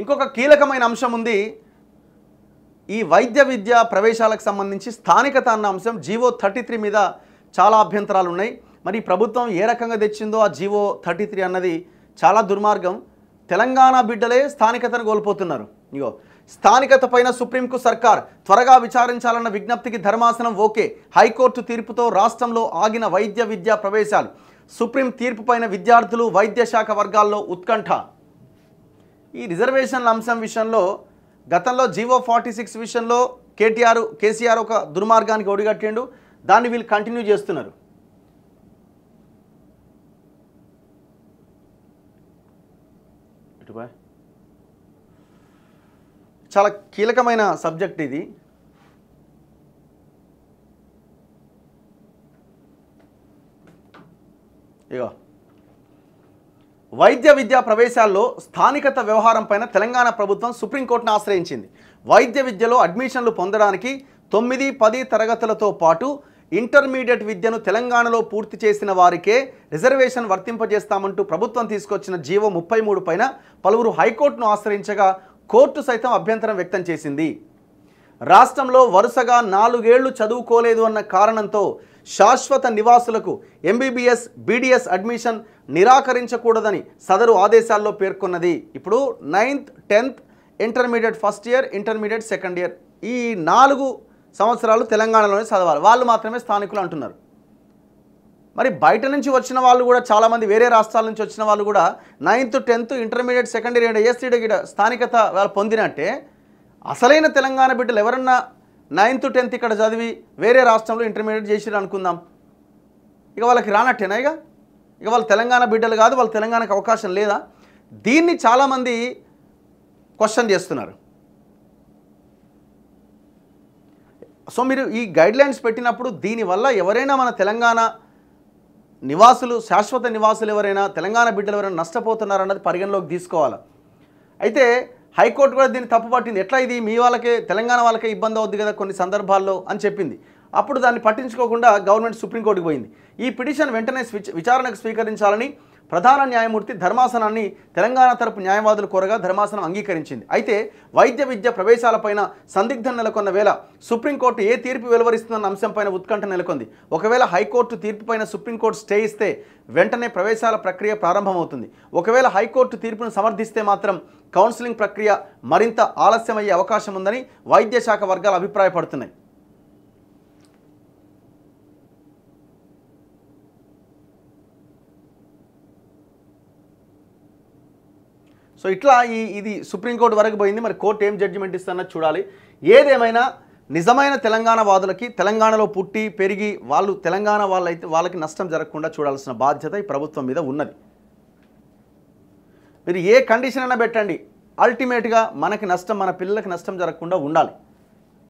ఇంకొక కీలకమైన అంశం ఉంది ఈ వైద్య విద్య ప్రవేశాలకు సంబంధించి స్థానికత అన్న అంశం జీవో థర్టీ త్రీ మీద చాలా అభ్యంతరాలు ఉన్నాయి మరి ప్రభుత్వం ఏ రకంగా తెచ్చిందో ఆ జీవో థర్టీ త్రీ అన్నది చాలా దుర్మార్గం తెలంగాణ బిడ్డలే స్థానికతను కోల్పోతున్నారు ఇగో స్థానికత పైన సుప్రీంకు సర్కార్ త్వరగా విచారించాలన్న విజ్ఞప్తికి ధర్మాసనం ఓకే హైకోర్టు తీర్పుతో రాష్ట్రంలో ఆగిన వైద్య విద్యా ప్రవేశాలు సుప్రీం తీర్పుపైన విద్యార్థులు వైద్య శాఖ వర్గాల్లో ఉత్కంఠ ఈ రిజర్వేషన్ల అంశం విషయంలో గతంలో జీవో ఫార్టీ సిక్స్ విషయంలో కేటీఆర్ కేసీఆర్ ఒక దుర్మార్గానికి ఒడిగట్టిండు దాన్ని వీళ్ళు కంటిన్యూ చేస్తున్నారు చాలా కీలకమైన సబ్జెక్ట్ ఇది ఇగో వైద్య విద్యా ప్రవేశాల్లో స్థానికత వ్యవహారంపైన తెలంగాణ ప్రభుత్వం సుప్రీంకోర్టును ఆశ్రయించింది వైద్య విద్యలో అడ్మిషన్లు పొందడానికి తొమ్మిది పది తరగతులతో పాటు ఇంటర్మీడియట్ విద్యను తెలంగాణలో పూర్తి చేసిన వారికే రిజర్వేషన్ వర్తింపజేస్తామంటూ ప్రభుత్వం తీసుకొచ్చిన జీవో ముప్పై మూడు పైన పలువురు హైకోర్టును ఆశ్రయించగా కోర్టు సైతం అభ్యంతరం వ్యక్తం చేసింది రాష్ట్రంలో వరుసగా నాలుగేళ్లు చదువుకోలేదు అన్న కారణంతో శాశ్వత నివాసులకు ఎంబీబీఎస్ బీడీఎస్ అడ్మిషన్ నిరాకరించకూడదని సదరు ఆదేశాల్లో పేర్కొన్నది ఇప్పుడు ninth tenth intermediate first year intermediate second year ఈ నాలుగు సంవత్సరాలు తెలంగాణలోనే చదవాలి వాళ్ళు మాత్రమే స్థానికులు అంటున్నారు మరి బయట నుంచి వచ్చిన వాళ్ళు కూడా చాలామంది వేరే రాష్ట్రాల నుంచి వచ్చిన వాళ్ళు కూడా ninth tenth intermediate second year ఏ గిడ స్థానికత వాళ్ళు పొందినట్టే అసలైన తెలంగాణ బిడ్డలు ఎవరన్నా నైన్త్ టెన్త్ ఇక్కడ చదివి వేరే రాష్ట్రంలో ఇంటర్మీడియట్ చేసిరు అనుకుందాం ఇక వాళ్ళకి రానట్టేనా ఇక ఇక వాళ్ళు తెలంగాణ బిడ్డలు కాదు వాళ్ళు తెలంగాణకు అవకాశం లేదా దీన్ని చాలామంది క్వశ్చన్ చేస్తున్నారు సో మీరు ఈ గైడ్లైన్స్ పెట్టినప్పుడు దీనివల్ల ఎవరైనా మన తెలంగాణ నివాసులు శాశ్వత నివాసులు ఎవరైనా తెలంగాణ బిడ్డలు ఎవరైనా నష్టపోతున్నారన్నది పరిగణలోకి తీసుకోవాలి అయితే హైకోర్టు కూడా దీన్ని తప్పు పట్టింది ఎట్లా ఇది మీ వాళ్ళకే తెలంగాణ వాళ్ళకే ఇబ్బంది అవుద్ది కదా కొన్ని సందర్భాల్లో అని చెప్పింది అప్పుడు దాన్ని పట్టించుకోకుండా గవర్నమెంట్ సుప్రీంకోర్టుకు పోయింది ఈ పిటిషన్ వెంటనే విచారణకు స్వీకరించాలని ప్రధాన న్యాయమూర్తి ధర్మాసనాన్ని తెలంగాణ తరపు న్యాయవాదులు కోరగా ధర్మాసనం అంగీకరించింది అయితే వైద్య విద్య ప్రవేశాలపైన సందిగ్ధం నెలకొన్న వేళ సుప్రీంకోర్టు ఏ తీర్పు వెలువరిస్తుందన్న అంశంపైన ఉత్కంఠ నెలకొంది ఒకవేళ హైకోర్టు తీర్పుపైన సుప్రీంకోర్టు స్టే ఇస్తే వెంటనే ప్రవేశాల ప్రక్రియ ప్రారంభమవుతుంది ఒకవేళ హైకోర్టు తీర్పును సమర్థిస్తే మాత్రం కౌన్సిలింగ్ ప్రక్రియ మరింత ఆలస్యమయ్యే అవకాశం ఉందని వైద్య శాఖ వర్గాలు అభిప్రాయపడుతున్నాయి సో ఇట్లా ఈ ఇది సుప్రీంకోర్టు వరకు పోయింది మరి కోర్టు ఏం జడ్జిమెంట్ ఇస్తానో చూడాలి ఏదేమైనా నిజమైన తెలంగాణ వాదులకి తెలంగాణలో పుట్టి పెరిగి వాళ్ళు తెలంగాణ వాళ్ళైతే వాళ్ళకి నష్టం జరగకుండా చూడాల్సిన బాధ్యత ఈ ప్రభుత్వం మీద ఉన్నది మీరు ఏ కండిషన్ అయినా పెట్టండి అల్టిమేట్గా మనకి నష్టం మన పిల్లలకి నష్టం జరగకుండా ఉండాలి